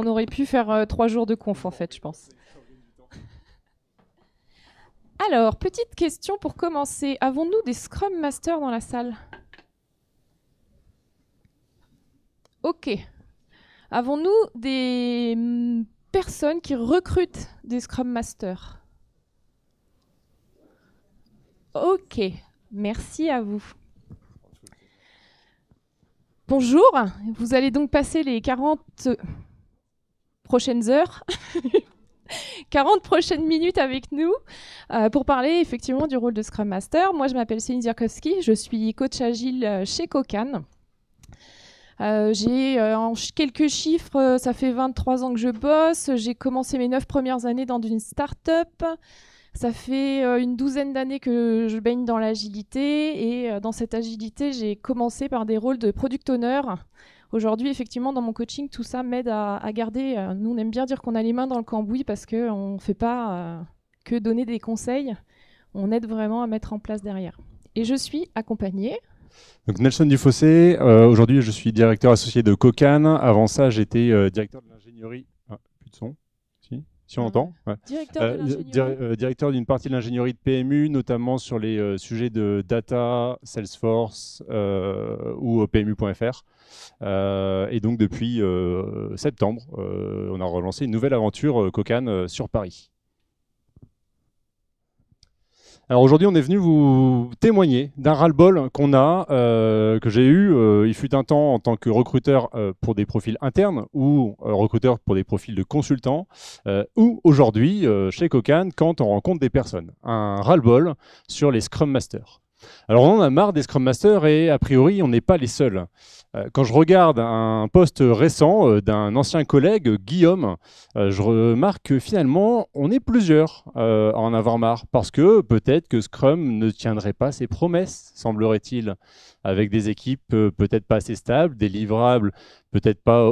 on aurait pu faire euh, trois jours de conf, en fait, je pense. Alors, petite question pour commencer. Avons-nous des Scrum Masters dans la salle Ok. Avons-nous des mm, personnes qui recrutent des Scrum Masters Ok. Merci à vous. Bonjour. Vous allez donc passer les 40 prochaines heures, 40 prochaines minutes avec nous euh, pour parler effectivement du rôle de Scrum Master. Moi, je m'appelle Céline Zirkowski, je suis coach agile euh, chez Cocan. Euh, j'ai en quelques chiffres, ça fait 23 ans que je bosse. J'ai commencé mes 9 premières années dans une start-up. Ça fait une douzaine d'années que je baigne dans l'agilité et dans cette agilité, j'ai commencé par des rôles de product owner Aujourd'hui, effectivement, dans mon coaching, tout ça m'aide à, garder. Euh, nous, on aime bien dire qu'on a les mains dans le cambouis parce qu'on ne fait pas euh, que donner des conseils. On aide vraiment à mettre en place derrière. Et je suis accompagnée donc Nelson Dufossé, euh, aujourd'hui je suis directeur associé de Cocan. Avant ça, j'étais directeur de l'ingénierie. Ah, plus de son si euh, euh, Directeur, d'une partie de l'ingénierie de PMU, notamment sur les euh, sujets de data, Salesforce ou PMU.fr. et donc depuis septembre, on a relancé une nouvelle aventure Cocan sur Paris. Alors aujourd'hui, on est venu vous témoigner d'un ras-le-bol qu'on a, euh, que j'ai eu, euh, il fut un temps en tant que recruteur euh, pour des profils internes ou recruteur pour des profils de consultants, ou aujourd'hui chez Cocan quand on rencontre des personnes. Un ras-le-bol sur les Scrum Masters. Alors on en a marre des Scrum Masters et a priori on n'est pas les seuls. Euh, quand je regarde un poste récent euh, d'un ancien collègue, Guillaume, euh, je remarque que finalement on est plusieurs à en avoir marre parce que peut-être que Scrum ne tiendrait pas ses promesses, semblerait-il, avec des équipes peut-être pas assez stables, des livrables peut-être pas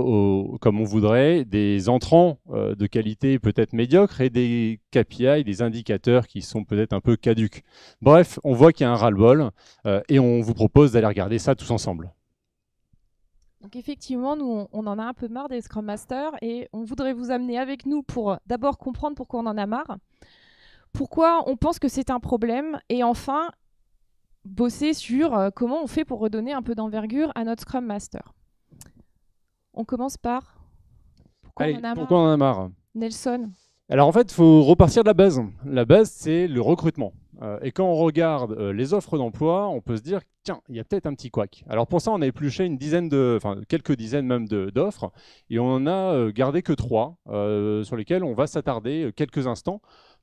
comme on voudrait, des entrants euh, de qualité peut-être médiocre et des KPI, des indicateurs qui sont peut-être un peu caduques. Bref, on voit qu'il y a un ras-le-bol euh, et on vous propose d'aller regarder ça tous ensemble. Donc effectivement, nous, on en a un peu marre des Scrum Masters et on voudrait vous amener avec nous pour euh, d'abord comprendre pourquoi on en a marre, pourquoi on pense que c'est un problème et enfin bosser sur comment on fait pour redonner un peu d'envergure à notre Scrum Master. On commence par. Pourquoi, on, en a marre Nelson. Alors en fait, il faut repartir de la base. La base, c'est le recrutement. Euh, et quand on regarde euh, les offres d'emploi, on peut se dire, tiens, il y a peut-être un petit couac. Alors pour ça, on a épluché une dizaine de, quelques dizaines même d'offres, et on en a euh, gardé que trois, sur lesquelles on va s'attarder quelques instants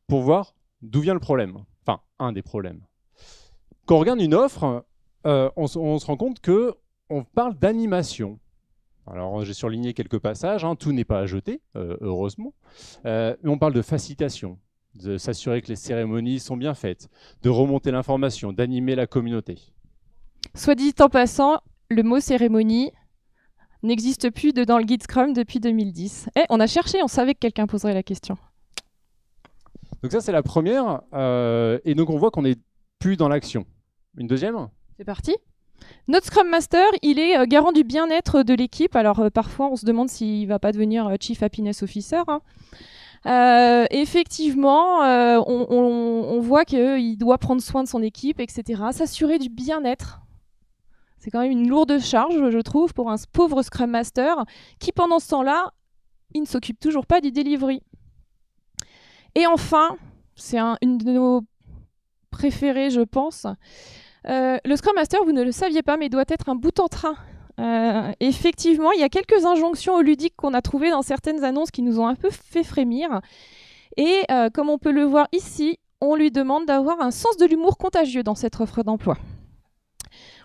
pour voir d'où vient le problème. Enfin, un des problèmes. Quand on regarde une offre, on, on se rend compte que on parle d'animation. Alors, j'ai surligné quelques passages, hein. tout n'est pas à jeter, euh, heureusement. Euh, on parle de facilitation, de s'assurer que les cérémonies sont bien faites, de remonter l'information, d'animer la communauté. Soit dit en passant, le mot cérémonie n'existe plus dans le guide Scrum depuis 2010. Eh, on a cherché, on savait que quelqu'un poserait la question. Donc ça, c'est la première. Euh, et donc, on voit qu'on n'est plus dans l'action. Une deuxième C'est parti notre Scrum Master, il est euh, garant du bien-être de l'équipe. Alors euh, parfois, on se demande s'il ne va pas devenir euh, Chief Happiness Officer. Hein. effectivement, on, voit qu'il doit prendre soin de son équipe, etc. S'assurer du bien-être. C'est quand même une lourde charge, je trouve, pour un pauvre Scrum Master qui, pendant ce temps-là, il ne s'occupe toujours pas du delivery. Et enfin, c'est une de nos préférées, je pense, euh, le Scrum Master, vous ne le saviez pas, mais doit être un bout en train. Euh, effectivement, il y a quelques injonctions au ludique qu'on a trouvées dans certaines annonces qui nous ont un peu fait frémir. Et euh, comme on peut le voir ici, on lui demande d'avoir un sens de l'humour contagieux dans cette offre d'emploi.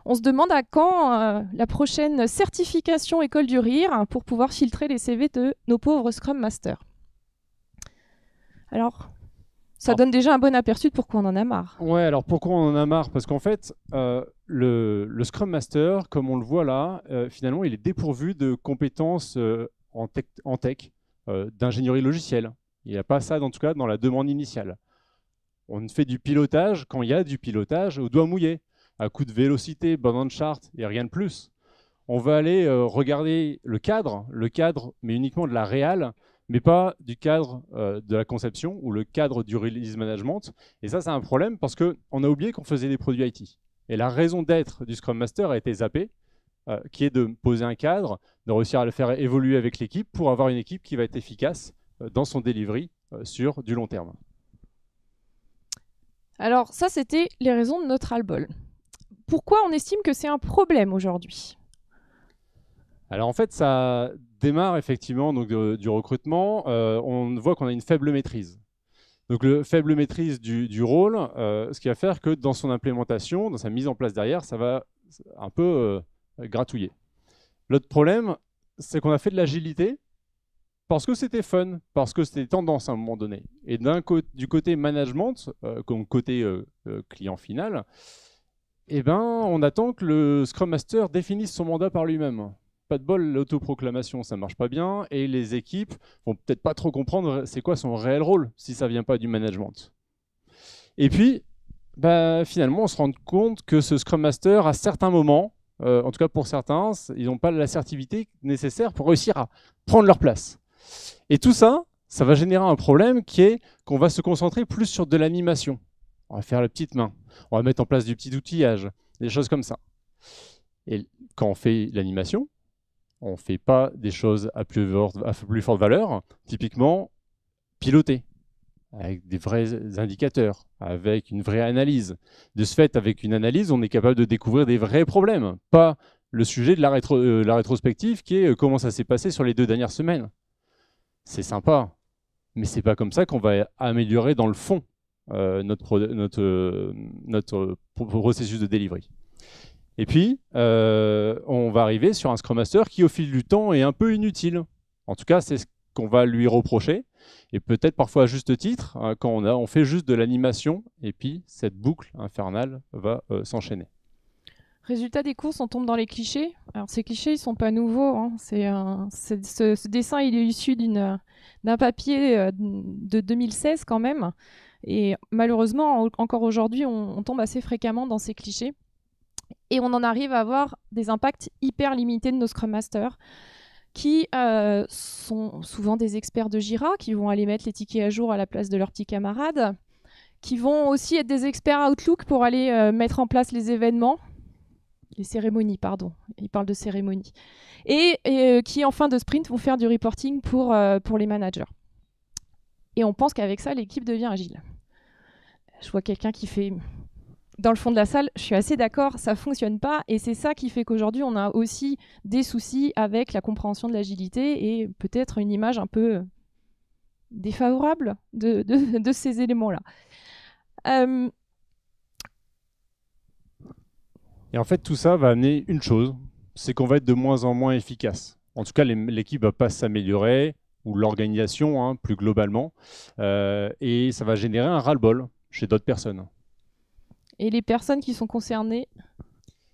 On se demande à quand la prochaine certification école du rire pour pouvoir filtrer les CV de nos pauvres Scrum Masters. Alors, ça ah. donne déjà un bon aperçu de pourquoi on en a marre. Ouais, alors pourquoi on en a marre Parce qu'en fait, euh, le, Scrum Master, comme on le voit là, euh, finalement, il est dépourvu de compétences euh, en tech, d'ingénierie logicielle. Il n'y a pas ça, en tout cas, dans la demande initiale. On fait du pilotage quand il y a du pilotage au doigt mouillé, à coup de vélocité, bonne chart et rien de plus. On va aller regarder le cadre, le cadre, mais uniquement de la réelle mais pas du cadre euh, de la conception ou le cadre du release management. Et ça, c'est un problème parce qu'on a oublié qu'on faisait des produits IT. Et la raison d'être du Scrum Master a été zappée, euh, qui est de poser un cadre, de réussir à le faire évoluer avec l'équipe pour avoir une équipe qui va être efficace euh, dans son delivery sur du long terme. Alors ça, c'était les raisons de notre albol. Pourquoi on estime que c'est un problème aujourd'hui alors en fait, ça démarre effectivement du recrutement. Euh, on voit qu'on a une faible maîtrise. Donc le faible maîtrise du, rôle, euh, ce qui va faire que dans son implémentation, dans sa mise en place derrière, ça va un peu euh, gratouiller. L'autre problème, c'est qu'on a fait de l'agilité parce que c'était fun, parce que c'était tendance à un moment donné. Et du côté management, comme côté client final, eh ben, on attend que le Scrum Master définisse son mandat par lui-même pas de bol, l'autoproclamation, ça marche pas bien, et les équipes vont peut-être pas trop comprendre c'est quoi son réel rôle si ça vient pas du management. Et puis, bah, finalement, on se rend compte que ce Scrum Master, à certains moments, euh, en tout cas pour certains, ils n'ont pas l'assertivité nécessaire pour réussir à prendre leur place. Et tout ça, ça va générer un problème qui est qu'on va se concentrer plus sur de l'animation. On va faire la petite main, on va mettre en place du petit outillage, des choses comme ça. Et quand on fait l'animation, on ne fait pas des choses à plus, forte, valeur, typiquement piloter avec des vrais indicateurs, avec une vraie analyse. De ce fait, avec une analyse, on est capable de découvrir des vrais problèmes, pas le sujet de la, euh, rétrospective qui est euh, comment ça s'est passé sur les deux dernières semaines. C'est sympa, mais c'est pas comme ça qu'on va améliorer dans le fond euh, notre, notre processus de délivrerie. Et puis, euh, on va arriver sur un Scrum Master qui, au fil du temps, est un peu inutile. En tout cas, c'est ce qu'on va lui reprocher. Et peut-être parfois à juste titre, hein, quand on, a, on fait juste de l'animation, et puis cette boucle infernale va euh, s'enchaîner. Résultat des courses, on tombe dans les clichés. Alors ces clichés, ils ne sont pas nouveaux. Hein. C'est ce, dessin, il est issu d'un papier euh, de 2016 quand même. Et malheureusement, encore aujourd'hui, on, tombe assez fréquemment dans ces clichés. Et on en arrive à avoir des impacts hyper limités de nos Scrum Masters qui euh, sont souvent des experts de Jira, qui vont aller mettre les tickets à jour à la place de leurs petits camarades, qui vont aussi être des experts Outlook pour aller euh, mettre en place les événements, les cérémonies, pardon, ils parlent de cérémonies, et, euh, qui en fin de sprint vont faire du reporting pour, pour les managers. Et on pense qu'avec ça, l'équipe devient agile. Je vois quelqu'un qui fait dans le fond de la salle, je suis assez d'accord, ça fonctionne pas, et c'est ça qui fait qu'aujourd'hui on a aussi des soucis avec la compréhension de l'agilité et peut-être une image un peu euh, défavorable de, ces éléments-là. Euh, et en fait, tout ça va amener une chose, c'est qu'on va être de moins en moins efficace. En tout cas, l'équipe va pas s'améliorer, ou l'organisation hein, plus globalement, euh, et ça va générer un ras-le-bol chez d'autres personnes. Et les personnes qui sont concernées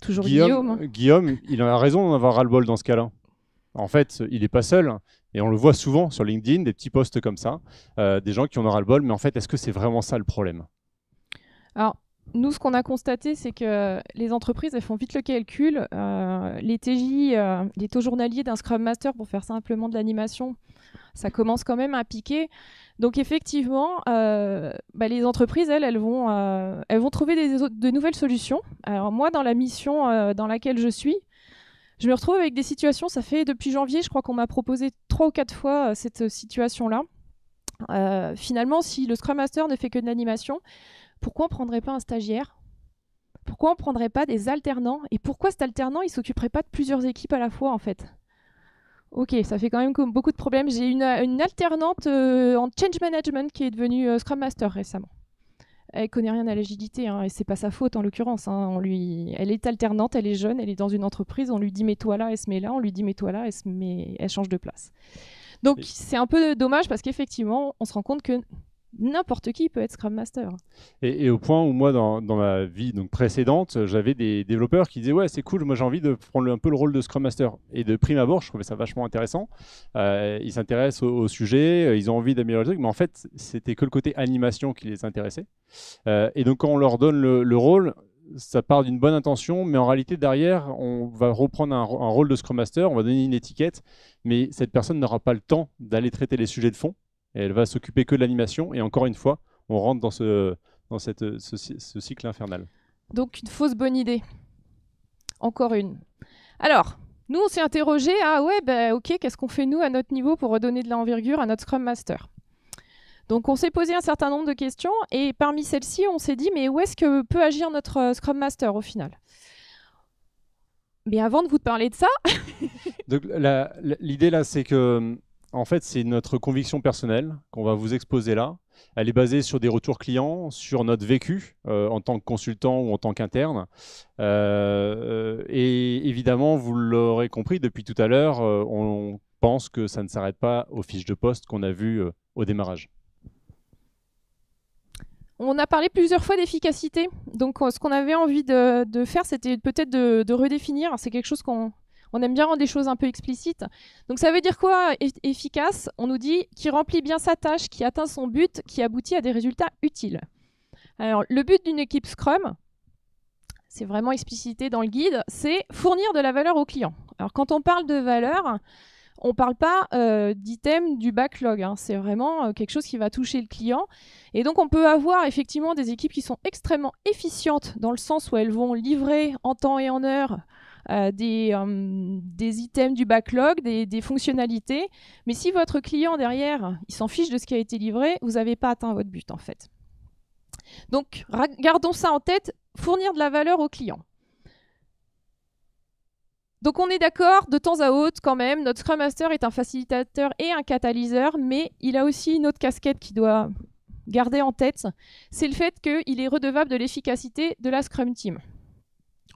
Toujours Guillaume. Guillaume, hein. il a raison d'en avoir ras-le-bol dans ce cas-là. En fait, il n'est pas seul. Et on le voit souvent sur LinkedIn, des petits posts comme ça, euh, des gens qui en ras le bol. Mais en fait, est-ce que c'est vraiment ça le problème Alors, nous, ce qu'on a constaté, c'est que les entreprises, elles font vite le calcul. Euh, les TJ, euh, les taux journaliers d'un Scrum Master, pour faire simplement de l'animation, ça commence quand même à piquer. Donc effectivement, euh, bah, les entreprises, elles, elles vont, euh, elles vont trouver de nouvelles solutions. Alors moi, dans la mission euh, dans laquelle je suis, je me retrouve avec des situations, ça fait depuis janvier, je crois qu'on m'a proposé trois ou quatre fois cette situation-là. finalement, si le Scrum Master ne fait que de l'animation, pourquoi on ne prendrait pas un stagiaire Pourquoi on ne prendrait pas des alternants Et pourquoi cet alternant, il ne s'occuperait pas de plusieurs équipes à la fois, en fait Ok, ça fait quand même beaucoup de problèmes. J'ai une, euh, alternante euh, en change management qui est devenue euh, Scrum Master récemment. Elle connaît rien à l'agilité hein, et c'est pas sa faute en l'occurrence. Hein. elle est alternante, elle est jeune, elle est dans une entreprise. On lui dit mets-toi là, elle se met là. On lui dit mets-toi là, elle se met, elle change de place. Donc c'est un peu dommage parce qu'effectivement, on se rend compte que n'importe qui peut être Scrum Master. Et, au point où moi, dans, ma vie donc précédente, j'avais des développeurs qui disaient ouais c'est cool, moi j'ai envie de prendre un peu le rôle de Scrum Master. Et de prime abord, je trouvais ça vachement intéressant. Euh, ils s'intéressent au, sujet, euh, ils ont envie d'améliorer le truc, mais en fait c'était que le côté animation qui les intéressait. Euh, et donc quand on leur donne le, rôle, ça part d'une bonne intention, mais en réalité, derrière, on va reprendre un, rôle de Scrum Master, on va donner une étiquette, mais cette personne n'aura pas le temps d'aller traiter les sujets de fond elle va s'occuper que de l'animation. Et encore une fois, on rentre dans ce, dans cette, ce, cycle infernal. Donc une fausse bonne idée. Encore une. Alors, nous, on s'est interrogé, ah ouais, bah, ok, qu'est-ce qu'on fait nous à notre niveau pour redonner de l'envergure à notre Scrum Master Donc on s'est posé un certain nombre de questions et parmi celles-ci, on s'est dit, mais où est-ce que peut agir notre euh, Scrum Master au final Mais avant de vous parler de ça... l'idée là, c'est que en fait, c'est notre conviction personnelle qu'on va vous exposer là. Elle est basée sur des retours clients, sur notre vécu euh, en tant que consultant ou en tant qu'interne. Euh, et évidemment, vous l'aurez compris depuis tout à l'heure, euh, on pense que ça ne s'arrête pas aux fiches de poste qu'on a vues au démarrage. On a parlé plusieurs fois d'efficacité. Donc, ce qu'on avait envie de, faire, c'était peut-être de redéfinir. C'est quelque chose qu'on on aime bien rendre des choses un peu explicites. Donc ça veut dire quoi efficace On nous dit qui remplit bien sa tâche, qui atteint son but, qui aboutit à des résultats utiles. Alors le but d'une équipe Scrum, c'est vraiment explicité dans le guide, c'est fournir de la valeur au client. Alors quand on parle de valeur, on ne parle pas euh, d'item du backlog, hein. c'est vraiment euh, quelque chose qui va toucher le client. Et donc on peut avoir effectivement des équipes qui sont extrêmement efficientes dans le sens où elles vont livrer en temps et en heure euh, euh, des, items du backlog, des, fonctionnalités. Mais si votre client derrière, il s'en fiche de ce qui a été livré, vous n'avez pas atteint votre but en fait. Donc gardons ça en tête, fournir de la valeur au client. Donc on est d'accord, de temps à autre quand même, notre Scrum Master est un facilitateur et un catalyseur, mais il a aussi une autre casquette qu'il doit garder en tête, c'est le fait qu'il est redevable de l'efficacité de la Scrum Team.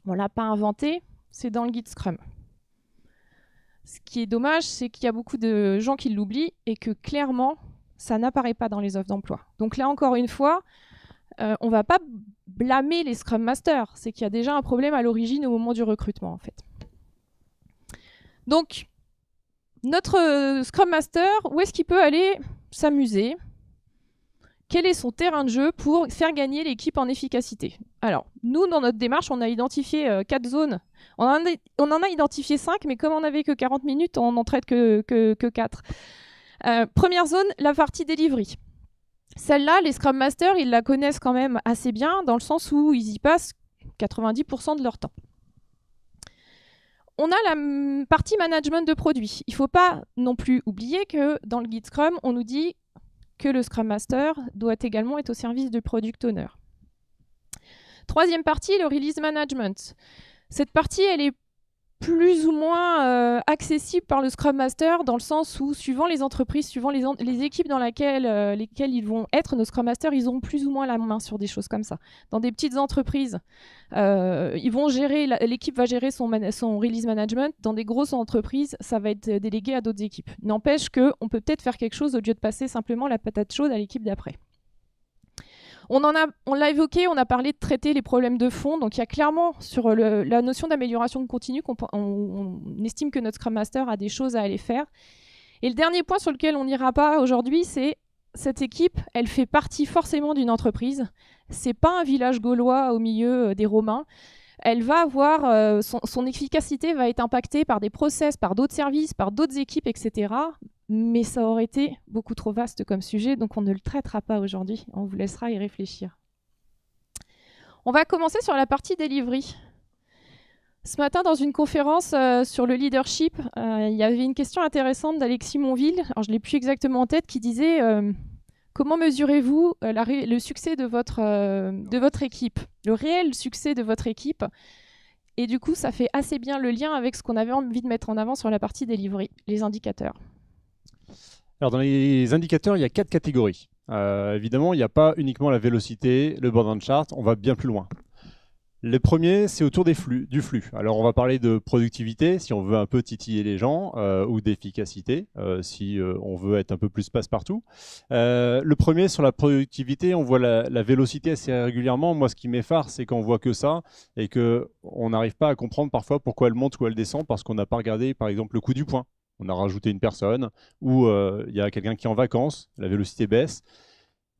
On ne l'a pas inventé, c'est dans le guide Scrum. Ce qui est dommage, c'est qu'il y a beaucoup de gens qui l'oublient et que clairement, ça n'apparaît pas dans les offres d'emploi. Donc là, encore une fois, euh, on ne va pas blâmer les Scrum Masters. C'est qu'il y a déjà un problème à l'origine au moment du recrutement, en fait. Donc, notre euh, Scrum Master, où est-ce qu'il peut aller s'amuser quel est son terrain de jeu pour faire gagner l'équipe en efficacité Alors, nous, dans notre démarche, on a identifié euh, quatre zones. On en, a, identifié cinq, mais comme on n'avait que 40 minutes, on n'en traite que, quatre. Euh, première zone, la partie delivery. Celle-là, les Scrum Masters, ils la connaissent quand même assez bien, dans le sens où ils y passent 90% de leur temps. On a la partie management de produits. Il ne faut pas non plus oublier que dans le guide Scrum, on nous dit que le Scrum Master doit également être au service du Product Owner. Troisième partie, le Release Management. Cette partie, elle est plus ou moins euh, accessible par le Scrum Master dans le sens où, suivant les entreprises, suivant les, équipes dans euh, lesquelles, ils vont être, nos Scrum Masters, ils ont plus ou moins la main sur des choses comme ça. Dans des petites entreprises, euh, l'équipe va gérer son, son release management. Dans des grosses entreprises, ça va être délégué à d'autres équipes. N'empêche qu'on peut peut-être faire quelque chose au lieu de passer simplement la patate chaude à l'équipe d'après. On l'a évoqué, on a parlé de traiter les problèmes de fond. Donc il y a clairement sur la notion d'amélioration continue qu'on on, estime que notre Scrum Master a des choses à aller faire. Et le dernier point sur lequel on n'ira pas aujourd'hui, c'est cette équipe, elle fait partie forcément d'une entreprise. C'est pas un village gaulois au milieu euh, des Romains. Elle va avoir euh, son, son, efficacité va être impactée par des process, par d'autres services, par d'autres équipes, etc mais ça aurait été beaucoup trop vaste comme sujet, donc on ne le traitera pas aujourd'hui. On vous laissera y réfléchir. On va commencer sur la partie delivery. Ce matin, dans une conférence euh, sur le leadership, euh, il y avait une question intéressante d'Alexis Monville, alors je ne l'ai plus exactement en tête, qui disait euh, Comment mesurez-vous le succès de votre, équipe, le réel succès de votre équipe Et du coup, ça fait assez bien le lien avec ce qu'on avait envie de mettre en avant sur la partie delivery, les indicateurs. Alors dans les indicateurs, il y a quatre catégories. Euh, évidemment, il n'y a pas uniquement la vélocité, le and chart, on va bien plus loin. Le premier, c'est autour des flux, du flux. Alors on va parler de productivité, si on veut un peu titiller les gens, euh, ou d'efficacité, euh, si on veut être un peu plus passe-partout. le premier, sur la productivité, on voit la, la vélocité assez régulièrement. Moi, ce qui m'effare, c'est qu'on voit que ça, et qu'on n'arrive pas à comprendre parfois pourquoi elle monte ou elle descend, parce qu'on n'a pas regardé, par exemple, le coût du point on a rajouté une personne, ou euh, il y a quelqu'un qui est en vacances, la vélocité baisse.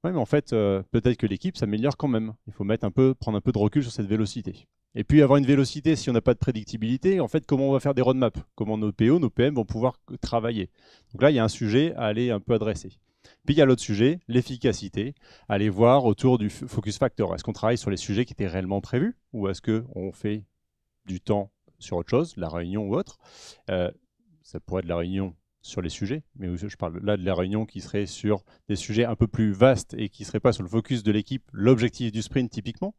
Oui, mais en fait, euh, peut-être que l'équipe s'améliore quand même. Il faut mettre un peu, prendre un peu de recul sur cette vélocité. Et puis avoir une vélocité, si on n'a pas de prédictibilité, en fait, comment on va faire des roadmaps Comment nos PO, nos PM vont pouvoir travailler Donc là, il y a un sujet à aller un peu adresser. Puis il y a l'autre sujet, l'efficacité. Aller voir autour du focus factor. Est-ce qu'on travaille sur les sujets qui étaient réellement prévus Ou est-ce qu'on fait du temps sur autre chose, la réunion ou autre euh, ça pourrait être de la réunion sur les sujets, mais je parle là de la réunion qui serait sur des sujets un peu plus vastes et qui ne serait pas sur le focus de l'équipe, l'objectif du sprint typiquement.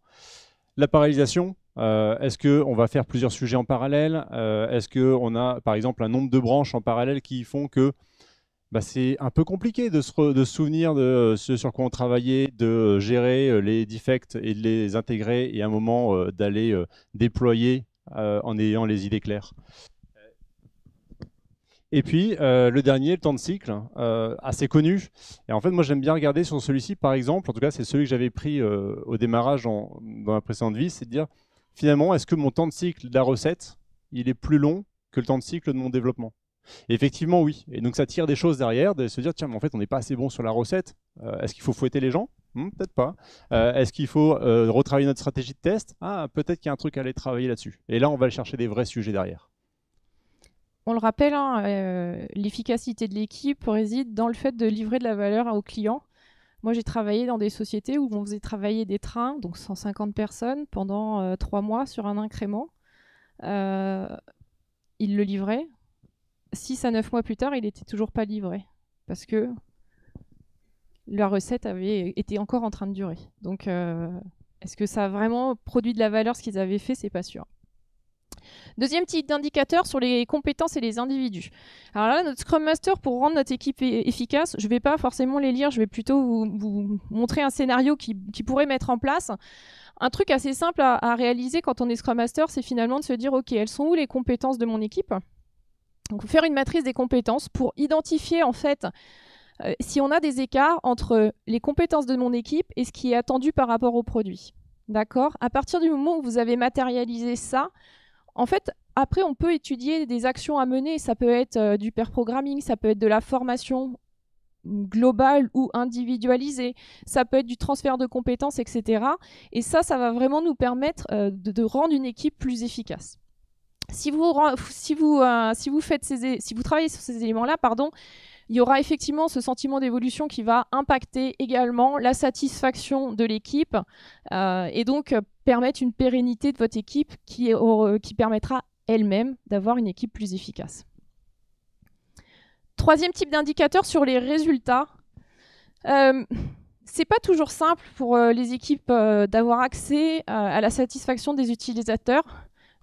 La paralysation, euh, est-ce qu'on va faire plusieurs sujets en parallèle euh, Est-ce qu'on a par exemple un nombre de branches en parallèle qui font que bah, c'est un peu compliqué de se, de souvenir de euh, ce sur quoi on travaillait, de gérer les defects et de les intégrer et à un moment d'aller déployer en ayant les idées claires et puis euh, le dernier, le temps de cycle, hein, euh, assez connu. Et en fait, moi j'aime bien regarder sur celui-ci, par exemple, en tout cas c'est celui que j'avais pris euh, au démarrage dans ma précédente vie, c'est de dire finalement, est-ce que mon temps de cycle de la recette, il est plus long que le temps de cycle de mon développement Effectivement, oui. Et donc ça tire des choses derrière, de se dire tiens, mais en fait on n'est pas assez bon sur la recette, est-ce qu'il faut fouetter les gens hmm, Peut-être pas. est-ce qu'il faut retravailler notre stratégie de test Ah, peut-être qu'il y a un truc à aller travailler là-dessus. Et là, on va chercher des vrais sujets derrière on le rappelle, hein, euh, l'efficacité de l'équipe réside dans le fait de livrer de la valeur aux clients. Moi, j'ai travaillé dans des sociétés où on faisait travailler des trains, donc 150 personnes, pendant euh, trois mois sur un incrément. Euh, ils le livraient. Six à neuf mois plus tard, il n'était toujours pas livré parce que la recette avait était encore en train de durer. Donc, est-ce que ça a vraiment produit de la valeur ce qu'ils avaient fait C'est pas sûr. Deuxième type d'indicateur sur les compétences et les individus. Alors là, notre Scrum Master, pour rendre notre équipe efficace, je ne vais pas forcément les lire, je vais plutôt vous, montrer un scénario qui, pourrait mettre en place. Un truc assez simple à, réaliser quand on est Scrum Master, c'est finalement de se dire, OK, elles sont où les compétences de mon équipe Donc faire une matrice des compétences pour identifier en fait euh, si on a des écarts entre les compétences de mon équipe et ce qui est attendu par rapport au produit. D'accord À partir du moment où vous avez matérialisé ça, en fait, après, on peut étudier des actions à mener. Ça peut être euh, du pair programming, ça peut être de la formation globale ou individualisée, ça peut être du transfert de compétences, etc. Et ça, ça va vraiment nous permettre euh, de, rendre une équipe plus efficace si vous, si vous, euh, si vous, faites si vous travaillez sur ces éléments-là, pardon, il y aura effectivement ce sentiment d'évolution qui va impacter également la satisfaction de l'équipe. et donc, permettre une pérennité de votre équipe qui, euh, qui permettra elle-même d'avoir une équipe plus efficace. Troisième type d'indicateur sur les résultats. Ce euh, c'est pas toujours simple pour euh, les équipes d'avoir accès à la satisfaction des utilisateurs.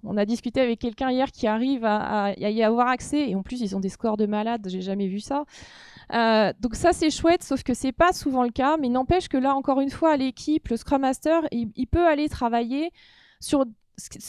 On a discuté avec quelqu'un hier qui arrive à, à, y avoir accès et en plus ils ont des scores de malades, j'ai jamais vu ça. Euh, donc ça c'est chouette, sauf que c'est pas souvent le cas, mais n'empêche que là encore une fois l'équipe, le Scrum Master, il, peut aller travailler sur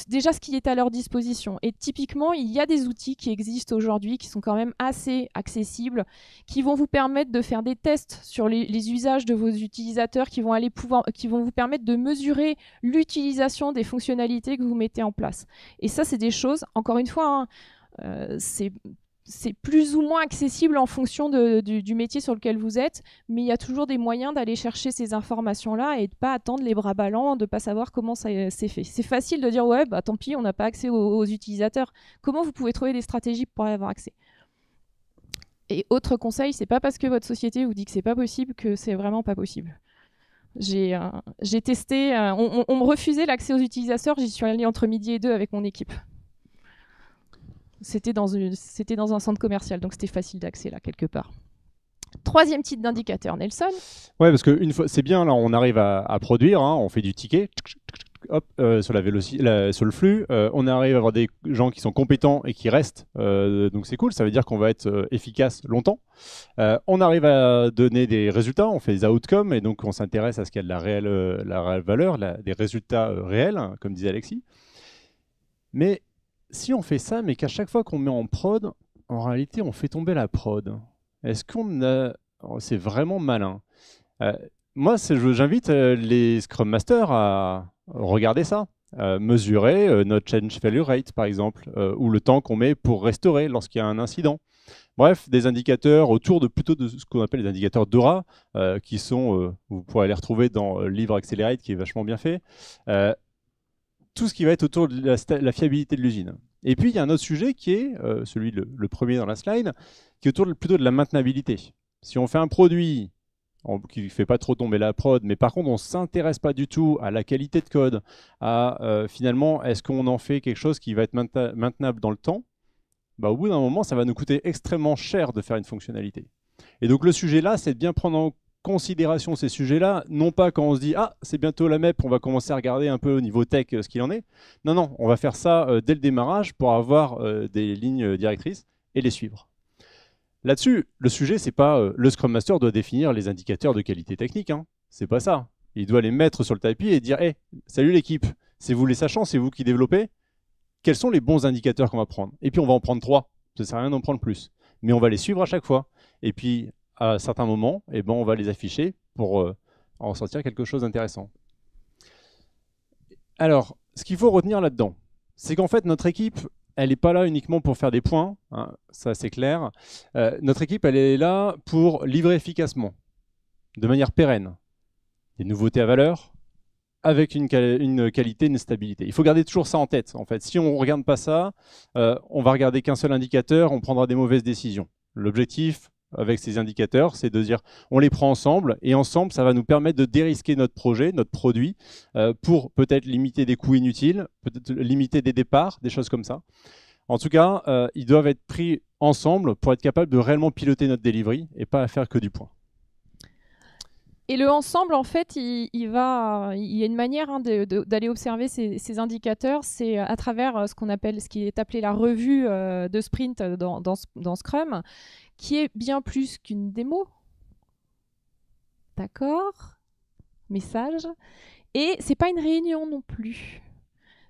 déjà ce qui est à leur disposition. Et typiquement, il y a des outils qui existent aujourd'hui qui sont quand même assez accessibles, qui vont vous permettre de faire des tests sur les, usages de vos utilisateurs, qui vont, aller pouvoir, qui vont vous permettre de mesurer l'utilisation des fonctionnalités que vous mettez en place. Et ça, c'est des choses, encore une fois, hein, euh, c'est c'est plus ou moins accessible en fonction du, métier sur lequel vous êtes, mais il y a toujours des moyens d'aller chercher ces informations-là et de pas attendre les bras ballants, de pas savoir comment ça s'est euh, fait. C'est facile de dire ouais, bah tant pis, on n'a pas accès aux, utilisateurs. Comment vous pouvez trouver des stratégies pour avoir accès Et autre conseil, c'est pas parce que votre société vous dit que c'est pas possible que c'est vraiment pas possible. J'ai euh, testé, euh, on, me refusait l'accès aux utilisateurs, j'y suis allé entre midi et deux avec mon équipe. C'était dans, un centre commercial, donc c'était facile d'accès là, quelque part. Troisième type d'indicateur, Nelson. Ouais, parce que une fois, c'est bien, là, on arrive à, produire, hein, on fait du ticket, hop, euh, sur, le flux, euh, on arrive à avoir des gens qui sont compétents et qui restent, euh, donc c'est cool, ça veut dire qu'on va être efficace longtemps. on arrive à donner des résultats, on fait des outcomes, et donc on s'intéresse à ce qu'il y a de la réelle, la valeur, des résultats réels, hein, comme disait Alexis. Mais si on fait ça, mais qu'à chaque fois qu'on met en prod, en réalité, on fait tomber la prod. Est-ce qu'on a... Oh, c'est vraiment malin. Euh, moi, j'invite euh, les Scrum Masters à regarder ça. mesurer euh, notre change failure rate, par exemple, ou le temps qu'on met pour restaurer lorsqu'il y a un incident. Bref, des indicateurs autour de plutôt de ce qu'on appelle les indicateurs DORA, qui sont, vous pourrez les retrouver dans le Livre Accelerate, qui est vachement bien fait tout ce qui va être autour de la, fiabilité de l'usine. Et puis, il y a un autre sujet qui est, euh, celui le, premier dans la slide, qui est autour de, plutôt de la maintenabilité. Si on fait un produit qui ne fait pas trop tomber la prod, mais par contre, on ne s'intéresse pas du tout à la qualité de code, à euh, finalement, est-ce qu'on en fait quelque chose qui va être maintenable dans le temps, bah, au bout d'un moment, ça va nous coûter extrêmement cher de faire une fonctionnalité. Et donc, le sujet là, c'est de bien prendre en considération ces sujets-là, non pas quand on se dit ah c'est bientôt la MEP, on va commencer à regarder un peu au niveau tech euh, ce qu'il en est. Non non, on va faire ça euh, dès le démarrage pour avoir euh, des lignes directrices et les suivre. Là-dessus, le sujet c'est pas le Scrum Master doit définir les indicateurs de qualité technique, hein. c'est pas ça. Il doit les mettre sur le tapis et dire hey salut l'équipe, c'est vous les sachants, c'est vous qui développez. Quels sont les bons indicateurs qu'on va prendre Et puis on va en prendre trois. Ça sert à rien d'en prendre plus, mais on va les suivre à chaque fois. Et puis à certains moments, et eh ben, on va les afficher pour euh, en sortir quelque chose d'intéressant. Alors, ce qu'il faut retenir là-dedans, c'est qu'en fait, notre équipe, elle n'est pas là uniquement pour faire des points, hein, ça c'est clair. Euh, notre équipe, elle est là pour livrer efficacement, de manière pérenne, des nouveautés à valeur, avec une, une, qualité, une stabilité. Il faut garder toujours ça en tête. En fait, si on ne regarde pas ça, euh, on va regarder qu'un seul indicateur, on prendra des mauvaises décisions. L'objectif, avec ces indicateurs, c'est de dire on les prend ensemble et ensemble ça va nous permettre de dérisquer notre projet, notre produit, euh, pour peut-être limiter des coûts inutiles, peut-être limiter des départs, des choses comme ça. En tout cas, euh, ils doivent être pris ensemble pour être capable de réellement piloter notre delivery et pas à faire que du point. Et le ensemble, en fait, il, va, il y a une manière hein, d'aller observer ces, indicateurs, c'est à travers euh, ce qu'on appelle, ce qui est appelé la revue de sprint dans, dans Scrum, qui est bien plus qu'une démo. D'accord Message. Et c'est pas une réunion non plus.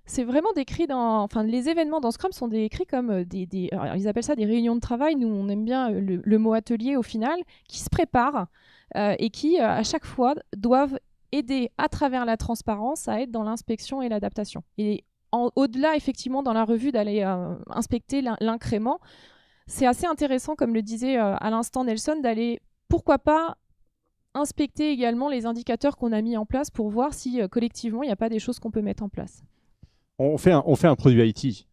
C'est vraiment décrit dans. Enfin, les événements dans Scrum sont décrits comme euh, des. ils appellent ça des réunions de travail. Nous, on aime bien euh, le, mot atelier au final, qui se préparent euh, et qui, à chaque fois, doivent aider à travers la transparence à être dans l'inspection et l'adaptation. Et au-delà, effectivement, dans la revue, d'aller inspecter l'incrément, c'est assez intéressant, comme le disait euh, à l'instant Nelson, d'aller, pourquoi pas, inspecter également les indicateurs qu'on a mis en place pour voir si euh, collectivement, il n'y a pas des choses qu'on peut mettre en place. On fait un, produit IT.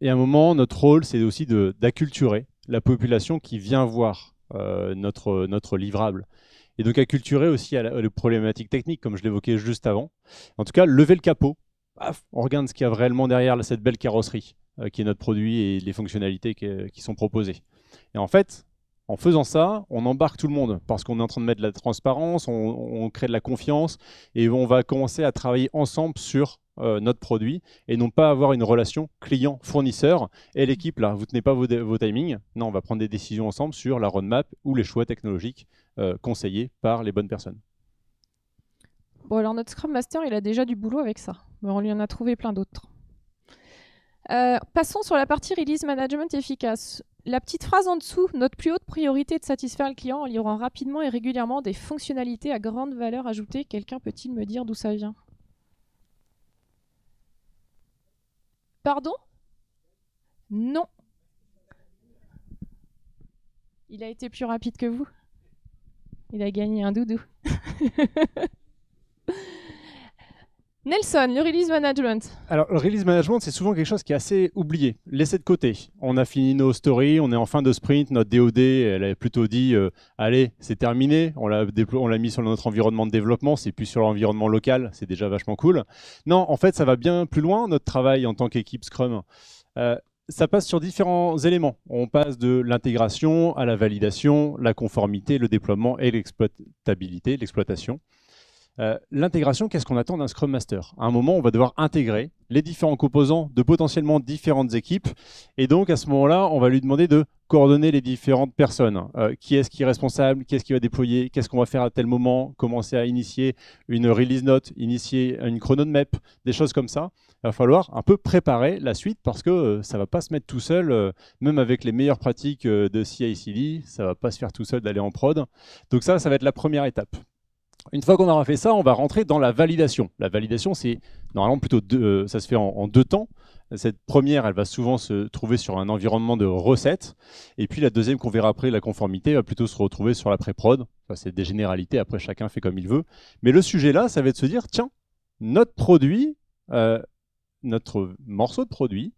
Et à un moment, notre rôle, c'est aussi d'acculturer la population qui vient voir euh, notre, notre livrable. Et donc acculturer aussi à la, techniques, problématique technique, comme je l'évoquais juste avant. En tout cas, lever le capot. on regarde ce qu'il y a réellement derrière cette belle carrosserie. Euh, qui est notre produit et les fonctionnalités qui sont proposées. Et en fait, en faisant ça, on embarque tout le monde parce qu'on est en train de mettre de la transparence, on, crée de la confiance et on va commencer à travailler ensemble sur euh, notre produit et non pas avoir une relation client-fournisseur et l'équipe là, vous tenez pas vos, timings. Non, on va prendre des décisions ensemble sur la roadmap ou les choix technologiques euh, conseillés par les bonnes personnes. Bon alors notre Scrum Master, il a déjà du boulot avec ça, mais on lui en a trouvé plein d'autres. Euh, passons sur la partie release management efficace. La petite phrase en dessous, notre plus haute priorité est de satisfaire le client en livrant rapidement et régulièrement des fonctionnalités à grande valeur ajoutée. Quelqu'un peut-il me dire d'où ça vient Pardon Non. Il a été plus rapide que vous. Il a gagné un doudou. Nelson, le release management. Alors, le release management, c'est souvent quelque chose qui est assez oublié, laissé de côté. On a fini nos stories, on est en fin de sprint, notre DOD, elle a plutôt dit euh, allez, c'est terminé, on l'a mis sur notre environnement de développement, c'est plus sur l'environnement local, c'est déjà vachement cool. Non, en fait, ça va bien plus loin, notre travail en tant qu'équipe Scrum. Euh, ça passe sur différents éléments. On passe de l'intégration à la validation, la conformité, le déploiement et l'exploitabilité, l'exploitation. Euh, l'intégration, qu'est-ce qu'on attend d'un Scrum Master À un moment, on va devoir intégrer les différents composants de potentiellement différentes équipes. Et donc, à ce moment-là, on va lui demander de coordonner les différentes personnes. Euh, qui est-ce qui est responsable quest ce qui va déployer Qu'est-ce qu'on va faire à tel moment Commencer à initier une release note, initier une chrono de map des choses comme ça. Il va falloir un peu préparer la suite parce que euh, ça ne va pas se mettre tout seul, même avec les meilleures pratiques de CI/CD, ça ne va pas se faire tout seul d'aller en prod. Donc ça, ça va être la première étape. Une fois qu'on aura fait ça, on va rentrer dans la validation. La validation, c'est normalement plutôt euh, ça se fait en, deux temps. Cette première, elle va souvent se trouver sur un environnement de recette. Et puis la deuxième qu'on verra après, la conformité, va plutôt se retrouver sur la pré-prod. c'est des généralités, après chacun fait comme il veut. Mais le sujet là, ça va être de se dire, tiens, notre produit, euh, notre morceau de produit,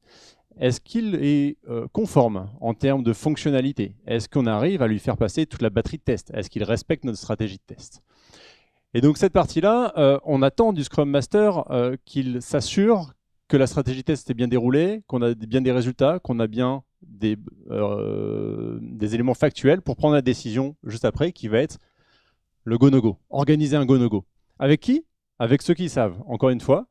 est-ce qu'il est euh, conforme en termes de fonctionnalité Est-ce qu'on arrive à lui faire passer toute la batterie de test Est-ce qu'il respecte notre stratégie de test et donc cette partie-là, euh, on attend du Scrum Master euh, qu'il s'assure que la stratégie test est bien déroulée, qu'on a bien des résultats, qu'on a bien des, euh, éléments factuels pour prendre la décision juste après qui va être le go-no-go, organiser un go -no -go. Avec qui Avec ceux qui savent, encore une fois.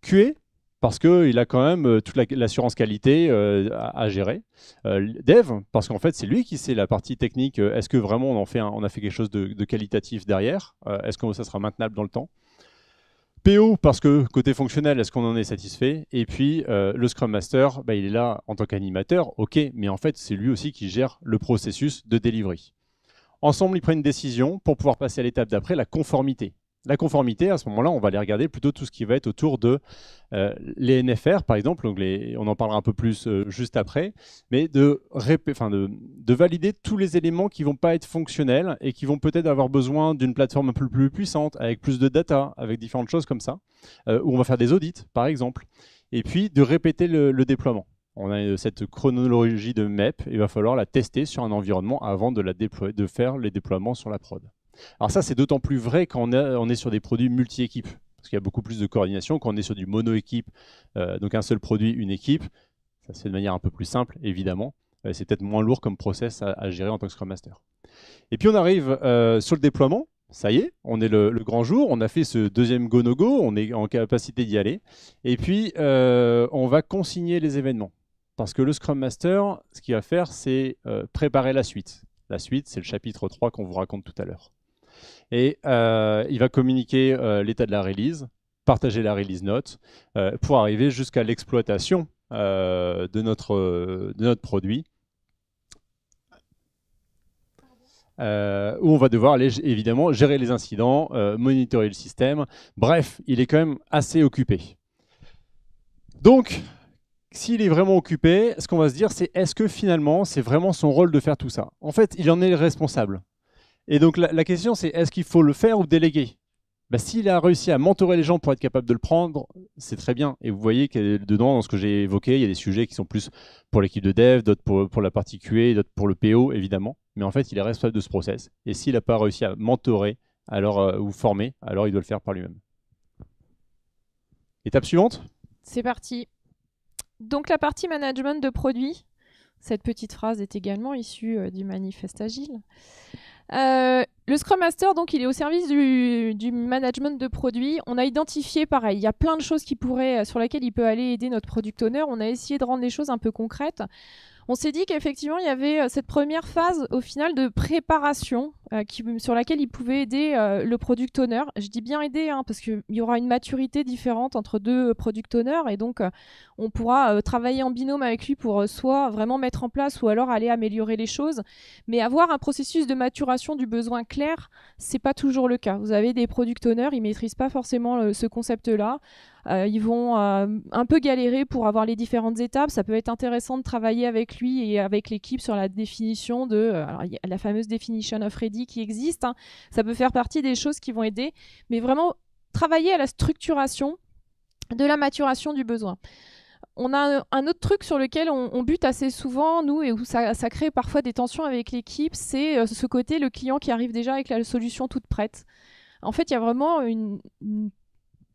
QA, parce qu'il a quand même euh, toute l'assurance qualité euh, à, gérer. Euh, dev, parce qu'en fait, c'est lui qui sait la partie technique. Est-ce que vraiment on, en fait a fait quelque chose de, qualitatif derrière Est-ce que ça sera maintenable dans le temps PO, parce que côté fonctionnel, est-ce qu'on en est satisfait Et puis, le Scrum Master, bah, il est là en tant qu'animateur, ok, mais en fait, c'est lui aussi qui gère le processus de delivery. Ensemble, ils prennent une décision pour pouvoir passer à l'étape d'après, la conformité. La conformité, à ce moment-là, on va aller regarder plutôt tout ce qui va être autour de euh, les NFR, par exemple, on en parlera un peu plus euh, juste après, mais de, valider tous les éléments qui vont pas être fonctionnels et qui vont peut-être avoir besoin d'une plateforme un peu plus puissante, avec plus de data, avec différentes choses comme ça, euh, où on va faire des audits, par exemple, et puis de répéter le, déploiement. On a cette chronologie de MEP, il va falloir la tester sur un environnement avant de, la de faire les déploiements sur la prod. Alors ça, c'est d'autant plus vrai quand on, est sur des produits multi-équipes, parce qu'il y a beaucoup plus de coordination quand on est sur du mono-équipe, euh, donc un seul produit, une équipe. Ça se fait de manière un peu plus simple, évidemment. Euh, c'est peut-être moins lourd comme process à, gérer en tant que Scrum Master. Et puis on arrive euh, sur le déploiement. Ça y est, on est le, grand jour, on a fait ce deuxième go go -no -go, on est en capacité d'y aller. Et puis, on va consigner les événements. Parce que le Scrum Master, ce qu'il va faire, c'est préparer la suite. La suite, c'est le chapitre 3 qu'on vous raconte tout à l'heure. Et euh, il va communiquer euh, l'état de la release, partager la release note, euh, pour arriver jusqu'à l'exploitation de, notre, notre produit. où on va devoir évidemment gérer les incidents, monitorer le système. Bref, il est quand même assez occupé. Donc, s'il est vraiment occupé, ce qu'on va se dire, c'est est-ce que finalement, c'est vraiment son rôle de faire tout ça En fait, il en est responsable. Et donc la, question c'est est-ce qu'il faut le faire ou déléguer bah, S'il a réussi à mentorer les gens pour être capable de le prendre, c'est très bien. Et vous voyez que dedans, dans ce que j'ai évoqué, il y a des sujets qui sont plus pour l'équipe de dev, d'autres pour, la partie QA, d'autres pour le PO, évidemment. Mais en fait, il est responsable de ce process. Et s'il n'a pas réussi à mentorer alors, euh, ou former, alors il doit le faire par lui-même. Étape suivante C'est parti. Donc la partie management de produits. Cette petite phrase est également issue euh, du manifeste agile. Euh, le Scrum Master, donc, il est au service du, management de produits. On a identifié, pareil, il y a plein de choses qui pourraient, euh, sur lesquelles il peut aller aider notre product owner. On a essayé de rendre les choses un peu concrètes on s'est dit qu'effectivement, il y avait euh, cette première phase au final de préparation euh, sur laquelle il pouvait aider euh, le product owner. Je dis bien aider hein, parce qu'il y aura une maturité différente entre deux product owners et donc on pourra travailler en binôme avec lui pour soit vraiment mettre en place ou alors aller améliorer les choses. Mais avoir un processus de maturation du besoin clair, c'est pas toujours le cas. Vous avez des product owners, ils maîtrisent pas forcément ce concept-là. Euh, ils vont euh, un peu galérer pour avoir les différentes étapes. Ça peut être intéressant de travailler avec lui et avec l'équipe sur la définition de euh, alors, y a la fameuse definition of ready qui existe. Hein. Ça peut faire partie des choses qui vont aider, mais vraiment travailler à la structuration de la maturation du besoin. On a un autre truc sur lequel on, bute assez souvent, nous, et où ça, crée parfois des tensions avec l'équipe, c'est ce côté le client qui arrive déjà avec la solution toute prête. En fait, il y a vraiment une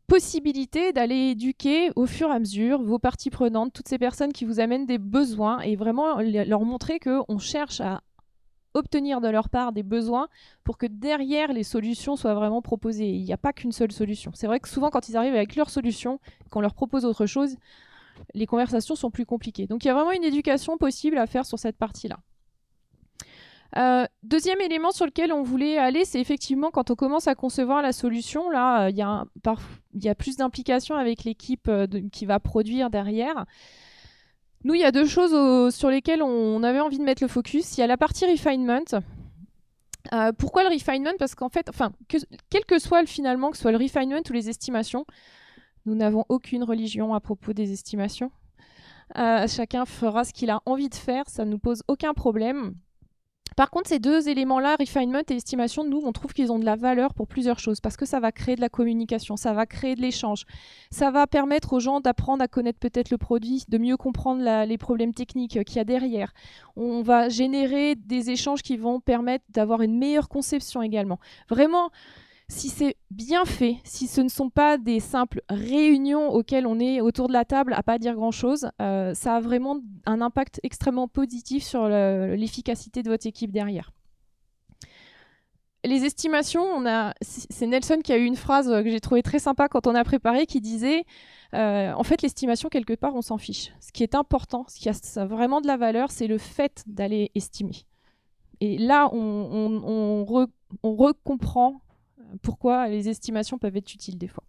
possibilité d'aller éduquer au fur et à mesure vos parties prenantes, toutes ces personnes qui vous amènent des besoins et vraiment leur montrer qu'on cherche à obtenir de leur part des besoins pour que derrière les solutions soient vraiment proposées. Il n'y a pas qu'une seule solution. C'est vrai que souvent quand ils arrivent avec leur solution, qu'on leur propose autre chose, les conversations sont plus compliquées. Donc il y a vraiment une éducation possible à faire sur cette partie-là. Euh, deuxième élément sur lequel on voulait aller, c'est effectivement quand on commence à concevoir la solution, là, euh, il y, a plus d'implications avec l'équipe euh, qui va produire derrière. Nous, il y a deux choses sur lesquelles on, avait envie de mettre le focus. Il y a la partie refinement. pourquoi le refinement Parce qu'en fait, enfin, que, quel que soit le, finalement, que soit le refinement ou les estimations, nous n'avons aucune religion à propos des estimations. chacun fera ce qu'il a envie de faire, ça ne nous pose aucun problème. Par contre, ces deux éléments-là, refinement et estimation, nous, on trouve qu'ils ont de la valeur pour plusieurs choses, parce que ça va créer de la communication, ça va créer de l'échange, ça va permettre aux gens d'apprendre à connaître peut-être le produit, de mieux comprendre les problèmes techniques euh, qu'il y a derrière. On va générer des échanges qui vont permettre d'avoir une meilleure conception également. Vraiment, si c'est bien fait, si ce ne sont pas des simples réunions auxquelles on est autour de la table à pas dire grand-chose, euh, ça a vraiment un impact extrêmement positif sur l'efficacité de votre équipe derrière. Les estimations, on a, c'est Nelson qui a eu une phrase que j'ai trouvée très sympa quand on a préparé qui disait euh, en fait l'estimation quelque part on s'en fiche. Ce qui est important, ce qui a vraiment de la valeur, c'est le fait d'aller estimer. Et là, on recomprend pourquoi les estimations peuvent être utiles des fois.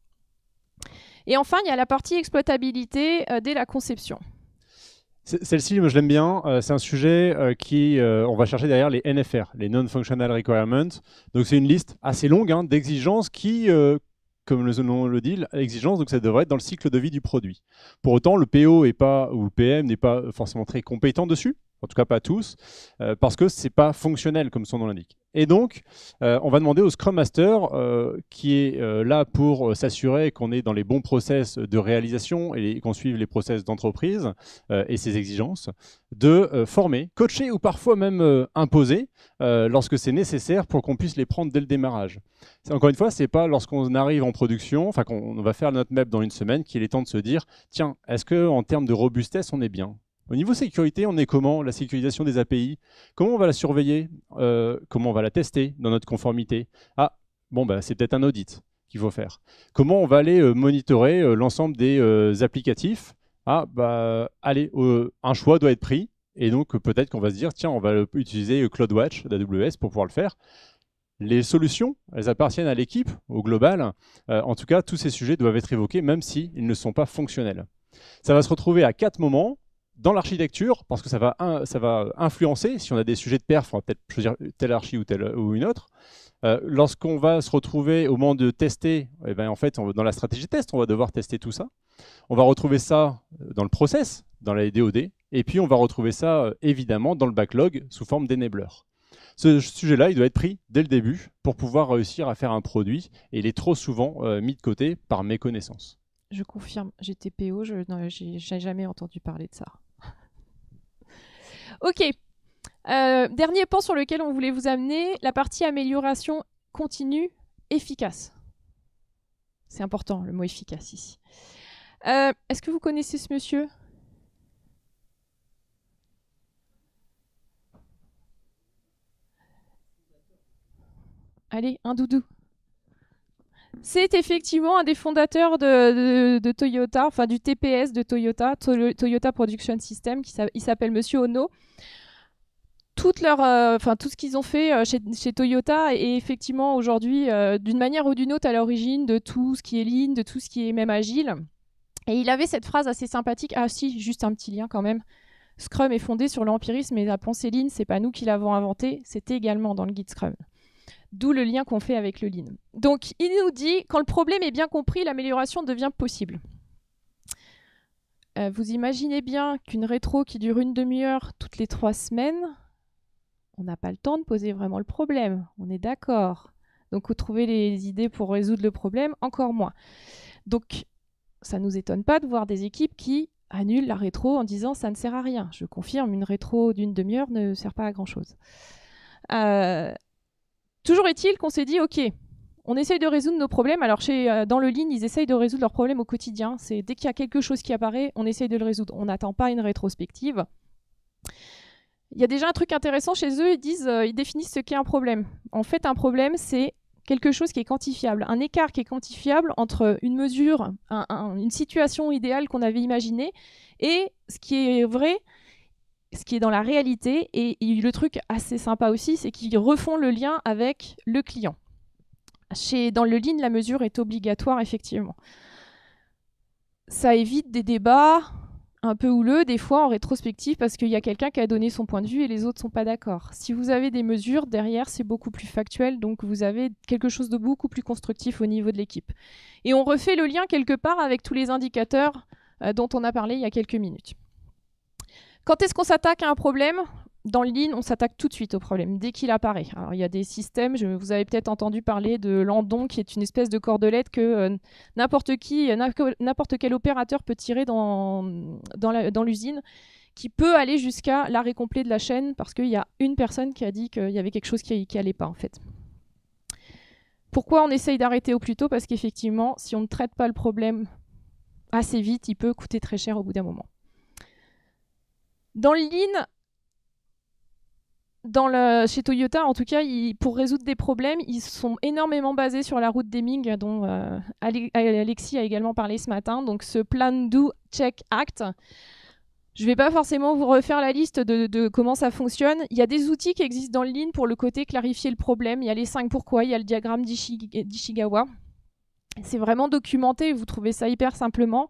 Et enfin, il y a la partie exploitabilité euh, dès la conception. Celle-ci, moi je l'aime bien. Euh, c'est un sujet euh, qui, on va chercher derrière les NFR, les Non-Functional Requirements. Donc c'est une liste assez longue hein, d'exigences qui, comme le nom le dit, exigence, donc ça devrait être dans le cycle de vie du produit. Pour autant, le PO pas, ou le PM n'est pas forcément très compétent dessus en tout cas pas tous, euh, parce que ce n'est pas fonctionnel comme son nom l'indique. Et donc, euh, on va demander au Scrum Master, euh, qui est là pour s'assurer qu'on est dans les bons process de réalisation et qu'on suive les process d'entreprise et ses exigences, de former, coacher ou parfois même imposer lorsque c'est nécessaire pour qu'on puisse les prendre dès le démarrage. Encore une fois, c'est pas lorsqu'on arrive en production, enfin qu'on va faire notre map dans une semaine, qu'il est temps de se dire, tiens, est-ce que en termes de robustesse, on est bien au niveau sécurité, on est comment La sécurisation des API Comment on va la surveiller euh, Comment on va la tester dans notre conformité Ah, bon, bah, c'est peut-être un audit qu'il faut faire. Comment on va aller euh, monitorer euh, l'ensemble des applicatifs Ah, bah, allez, un choix doit être pris. Et donc, peut-être qu'on va se dire, tiens, on va utiliser CloudWatch d'AWS pour pouvoir le faire. Les solutions, elles appartiennent à l'équipe, au global. en tout cas, tous ces sujets doivent être évoqués, même s'ils ne sont pas fonctionnels. Ça va se retrouver à quatre moments dans l'architecture, parce que ça va, ça va influencer, si on a des sujets de perf, on va peut-être choisir telle archi ou, telle, ou une autre. Euh, lorsqu'on va se retrouver au moment de tester, et eh ben, en fait, dans la stratégie test, on va devoir tester tout ça. On va retrouver ça euh, dans le process, dans la DOD, et puis on va retrouver ça euh, évidemment dans le backlog sous forme d'enabler. Ce sujet-là, il doit être pris dès le début pour pouvoir réussir à faire un produit, et il est trop souvent mis de côté par méconnaissance. Je confirme, j'étais je n'ai jamais entendu parler de ça. Ok. Euh, dernier point sur lequel on voulait vous amener, la partie amélioration continue efficace. C'est important le mot efficace ici. Euh, est-ce que vous connaissez ce monsieur Allez, un doudou c'est effectivement un des fondateurs de, Toyota, enfin du TPS de Toyota, Toyota Production System, qui il s'appelle Monsieur Ono. Toute leur, euh, tout ce qu'ils ont fait euh, chez, Toyota est effectivement aujourd'hui, euh, d'une manière ou d'une autre, à l'origine de tout ce qui est lean, de tout ce qui est même agile. Et il avait cette phrase assez sympathique. Ah si, juste un petit lien quand même. Scrum est fondé sur l'empirisme et la pensée lean, c'est pas nous qui l'avons inventé, c'était également dans le guide Scrum. D'où le lien qu'on fait avec le lean. Donc il nous dit, quand le problème est bien compris, l'amélioration devient possible. Euh, vous imaginez bien qu'une rétro qui dure une demi-heure toutes les trois semaines, on n'a pas le temps de poser vraiment le problème, on est d'accord. Donc trouvez les idées pour résoudre le problème, encore moins. Donc ça ne nous étonne pas de voir des équipes qui annulent la rétro en disant ça ne sert à rien. Je confirme, une rétro d'une demi-heure ne sert pas à grand-chose. Euh, Toujours est-il qu'on s'est dit, OK, on essaye de résoudre nos problèmes. Alors, chez, euh, dans le Lean, ils essayent de résoudre leurs problèmes au quotidien. C'est dès qu'il y a quelque chose qui apparaît, on essaye de le résoudre. On n'attend pas une rétrospective. Il y a déjà un truc intéressant chez eux, ils disent, euh, ils définissent ce qu'est un problème. En fait, un problème, c'est quelque chose qui est quantifiable, un écart qui est quantifiable entre une mesure, une situation idéale qu'on avait imaginée et ce qui est vrai, ce qui est dans la réalité. Et, le truc assez sympa aussi, c'est qu'ils refont le lien avec le client. Chez, dans le lean, la mesure est obligatoire, effectivement. Ça évite des débats un peu houleux, des fois en rétrospective, parce qu'il y a quelqu'un qui a donné son point de vue et les autres ne sont pas d'accord. Si vous avez des mesures, derrière, c'est beaucoup plus factuel, donc vous avez quelque chose de beaucoup plus constructif au niveau de l'équipe. Et on refait le lien quelque part avec tous les indicateurs euh, dont on a parlé il y a quelques minutes. Quand est-ce qu'on s'attaque à un problème dans le Lean, on s'attaque tout de suite au problème, dès qu'il apparaît. Alors, il y a des systèmes, je, vous avez peut-être entendu parler de l'andon, qui est une espèce de cordelette que euh, n'importe qui, n'importe quel opérateur peut tirer dans, l'usine, qui peut aller jusqu'à l'arrêt complet de la chaîne, parce qu'il y a une personne qui a dit qu'il y avait quelque chose qui n'allait pas, en fait. Pourquoi on essaye d'arrêter au plus tôt Parce qu'effectivement, si on ne traite pas le problème assez vite, il peut coûter très cher au bout d'un moment. Dans le Lean, chez Toyota, en tout cas, pour résoudre des problèmes, ils sont énormément basés sur la route des dont euh, Alexis a également parlé ce matin. Donc, ce plan Do Check Act. Je ne vais pas forcément vous refaire la liste de, de, comment ça fonctionne. Il y a des outils qui existent dans le Lean pour le côté clarifier le problème. Il y a les 5 pourquoi, il y a le diagramme d'Ishigawa. C'est vraiment documenté, vous trouvez ça hyper simplement.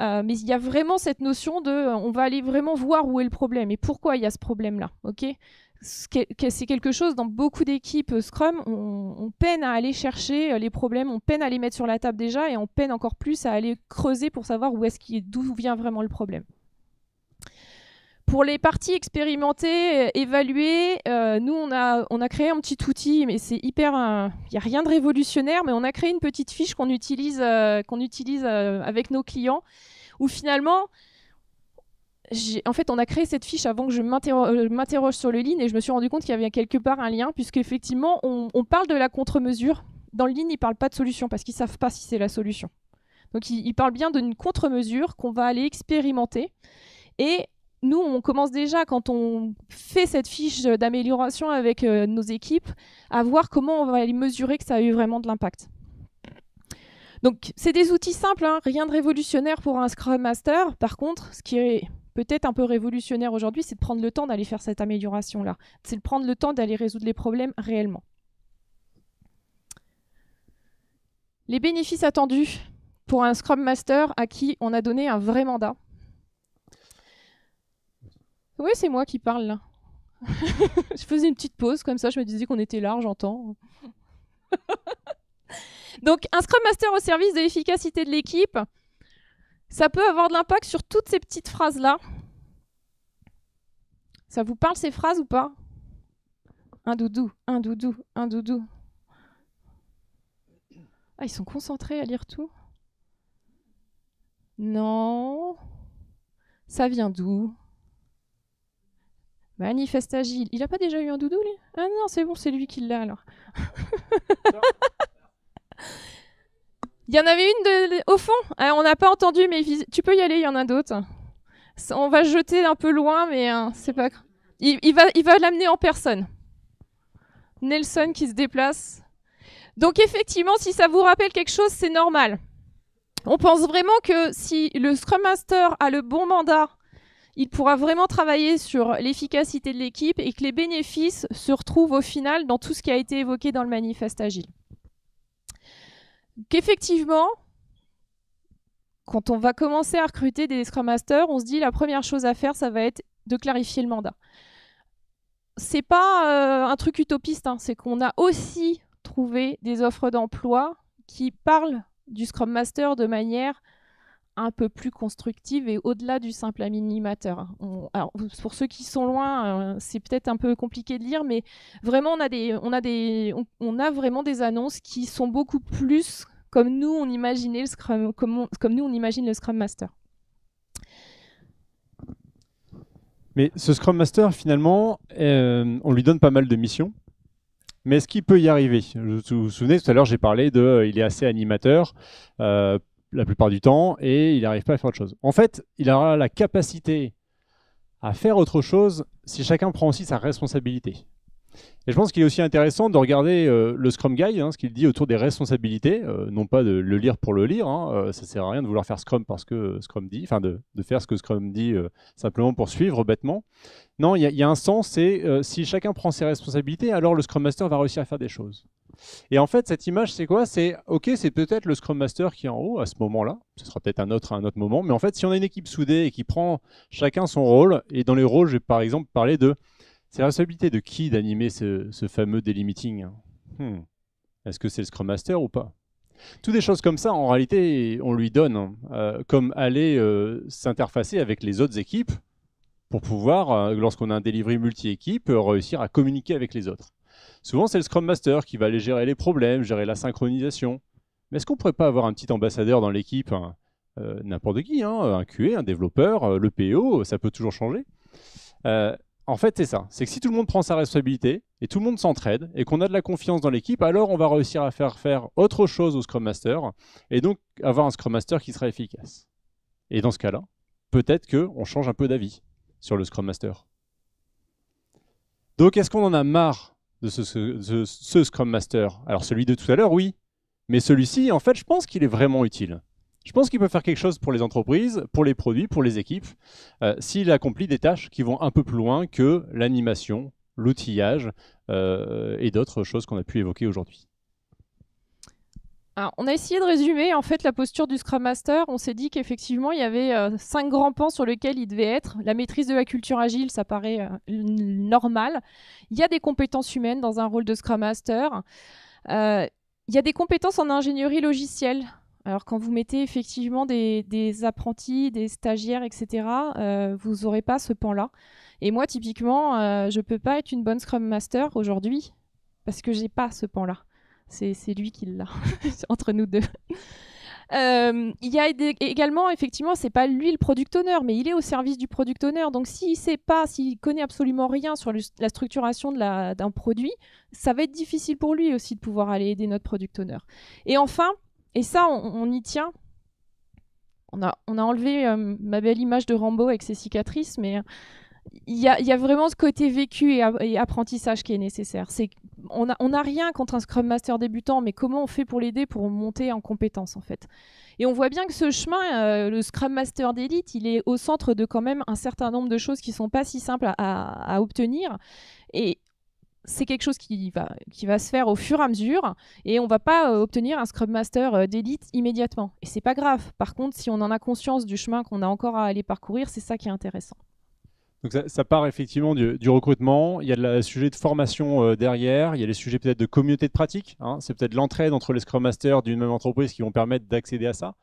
Euh, mais il y a vraiment cette notion de, euh, on va aller vraiment voir où est le problème et pourquoi il y a ce problème-là, c'est quelque chose dans beaucoup d'équipes euh, Scrum, on, peine à aller chercher les problèmes, on peine à les mettre sur la table déjà et on peine encore plus à aller creuser pour savoir où est d'où vient vraiment le problème. Pour les parties expérimentées, euh, évaluées, euh, nous, on a, on a créé un petit outil, mais c'est hyper... Il euh, n'y a rien de révolutionnaire, mais on a créé une petite fiche qu'on utilise, qu'on utilise avec nos clients, où finalement... En fait, on a créé cette fiche avant que je m'interroge sur le lean et je me suis rendu compte qu'il y avait quelque part un lien, puisqu'effectivement, on, on parle de la contre-mesure. Dans le lean, ils ne parlent pas de solution parce qu'ils ne savent pas si c'est la solution. Donc, ils il parlent bien d'une contre-mesure qu'on va aller expérimenter. Et nous, on commence déjà, quand on fait cette fiche d'amélioration avec euh, nos équipes, à voir comment on va aller mesurer que ça a eu vraiment de l'impact. Donc, c'est des outils simples, hein, rien de révolutionnaire pour un Scrum Master. Par contre, ce qui est peut-être un peu révolutionnaire aujourd'hui, c'est de prendre le temps d'aller faire cette amélioration-là. C'est de prendre le temps d'aller résoudre les problèmes réellement. Les bénéfices attendus pour un Scrum Master à qui on a donné un vrai mandat oui, c'est moi qui parle là. je faisais une petite pause comme ça, je me disais qu'on était là, j'entends. Donc un Scrum Master au service de l'efficacité de l'équipe, ça peut avoir de l'impact sur toutes ces petites phrases-là. Ça vous parle ces phrases ou pas Un doudou, un doudou, un doudou. Ah, ils sont concentrés à lire tout Non. Ça vient d'où Manifeste agile. Il n'a pas déjà eu un doudou, Ah non, c'est bon, c'est lui qui l'a alors. il y en avait une de... au fond. Ah, on n'a pas entendu, mais tu peux y aller, il y en a d'autres. On va jeter un peu loin, mais hein, c'est pas Il, va il va l'amener en personne. Nelson qui se déplace. Donc effectivement, si ça vous rappelle quelque chose, c'est normal. On pense vraiment que si le Scrum Master a le bon mandat il pourra vraiment travailler sur l'efficacité de l'équipe et que les bénéfices se retrouvent au final dans tout ce qui a été évoqué dans le manifeste agile. Qu'effectivement, quand on va commencer à recruter des Scrum Masters, on se dit la première chose à faire, ça va être de clarifier le mandat. C'est pas euh, un truc utopiste, hein. c'est qu'on a aussi trouvé des offres d'emploi qui parlent du Scrum Master de manière un peu plus constructive et au-delà du simple animateur. pour ceux qui sont loin, euh, c'est peut-être un peu compliqué de lire, mais vraiment, on a, des, on, a des, on, a vraiment des annonces qui sont beaucoup plus comme nous, on imaginait le Scrum, comme, nous, on imagine le Scrum Master. Mais ce Scrum Master, finalement, euh, on lui donne pas mal de missions. Mais est-ce qu'il peut y arriver Vous vous souvenez, tout à l'heure, j'ai parlé de euh, il est assez animateur la plupart du temps et il n'arrive pas à faire autre chose. En fait, il aura la capacité à faire autre chose si chacun prend aussi sa responsabilité. Et je pense qu'il est aussi intéressant de regarder euh, le Scrum Guide, hein, ce qu'il dit autour des responsabilités, euh, non pas de le lire pour le lire, Ça hein, ne euh, ça sert à rien de vouloir faire Scrum parce que Scrum dit, enfin de, faire ce que Scrum dit simplement pour suivre bêtement. Non, il y, y, a un sens, c'est si chacun prend ses responsabilités, alors le Scrum Master va réussir à faire des choses. Et en fait, cette image, c'est quoi C'est OK, c'est peut-être le Scrum Master qui est en haut à ce moment-là. Ce sera peut-être un autre à un autre moment. Mais en fait, si on a une équipe soudée et qui prend chacun son rôle, et dans les rôles, je vais par exemple parler de c'est la responsabilité de qui d'animer ce, fameux délimiting hein. hmm. Est-ce que c'est le Scrum Master ou pas toutes des choses comme ça, en réalité, on lui donne hein, euh, comme aller euh, s'interfacer avec les autres équipes pour pouvoir, euh, lorsqu'on a un delivery multi-équipe, réussir à communiquer avec les autres. Souvent, c'est le Scrum Master qui va aller gérer les problèmes, gérer la synchronisation. Mais est-ce qu'on pourrait pas avoir un petit ambassadeur dans l'équipe euh, N'importe qui, hein, un QA, un développeur, euh, le PO, ça peut toujours changer. Euh, en fait, c'est ça. C'est que si tout le monde prend sa responsabilité et tout le monde s'entraide et qu'on a de la confiance dans l'équipe, alors on va réussir à faire faire autre chose au Scrum Master et donc avoir un Scrum Master qui sera efficace. Et dans ce cas-là, peut-être qu'on change un peu d'avis sur le Scrum Master. Donc, est-ce qu'on en a marre de ce, Scrum Master. Alors celui de tout à l'heure, oui, mais celui-ci, en fait, je pense qu'il est vraiment utile. Je pense qu'il peut faire quelque chose pour les entreprises, pour les produits, pour les équipes, euh, s'il accomplit des tâches qui vont un peu plus loin que l'animation, l'outillage euh, et d'autres choses qu'on a pu évoquer aujourd'hui on a essayé de résumer en fait la posture du Scrum Master. On s'est dit qu'effectivement il y avait euh, cinq grands pans sur lesquels il devait être. La maîtrise de la culture agile, ça paraît euh, normal. Il y a des compétences humaines dans un rôle de Scrum Master. Euh, il y a des compétences en ingénierie logicielle. Alors quand vous mettez effectivement des, apprentis, des stagiaires, etc., vous n'aurez pas ce pan-là. Et moi typiquement, je ne peux pas être une bonne Scrum Master aujourd'hui parce que j'ai pas ce pan-là. C'est lui qui l'a, entre nous deux. Euh, il y a également, effectivement, c'est pas lui le product owner, mais il est au service du product owner. Donc, s'il sait pas, s'il connaît absolument rien sur la structuration d'un produit, ça va être difficile pour lui aussi de pouvoir aller aider notre product owner. Et enfin, et ça, on, y tient. On a, enlevé euh, ma belle image de Rambo avec ses cicatrices, mais il y a, vraiment ce côté vécu et, apprentissage qui est nécessaire. on n'a rien contre un Scrum Master débutant, mais comment on fait pour l'aider pour monter en compétence en fait Et on voit bien que ce chemin, euh, le Scrum Master d'élite, il est au centre de quand même un certain nombre de choses qui sont pas si simples à, obtenir. Et c'est quelque chose qui va, se faire au fur et à mesure et on va pas euh, obtenir un Scrum Master euh, d'élite immédiatement. Et c'est pas grave. Par contre, si on en a conscience du chemin qu'on a encore à aller parcourir, c'est ça qui est intéressant. Donc ça, part effectivement du, recrutement, il y a le sujet de formation euh, derrière, il y a les sujets peut-être de communauté de pratique, hein. c'est peut-être l'entraide entre les Scrum Masters d'une même entreprise qui vont permettre d'accéder à ça.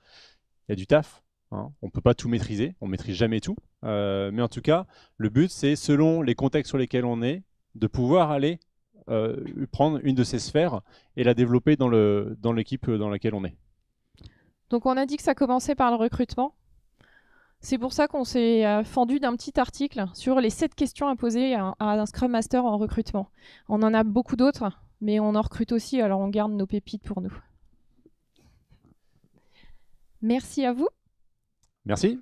Il y a du taf, hein. on ne peut pas tout maîtriser, on ne maîtrise jamais tout, euh, mais en tout cas, le but c'est selon les contextes sur lesquels on est, de pouvoir aller euh, prendre une de ces sphères et la développer dans l'équipe dans, dans laquelle on est. Donc on a dit que ça commençait par le recrutement. C'est pour ça qu'on s'est euh, fendu d'un petit article sur les 7 questions à poser à, à un Scrum Master en recrutement. On en a beaucoup d'autres, mais on en recrute aussi, alors on garde nos pépites pour nous. Merci à vous. Merci.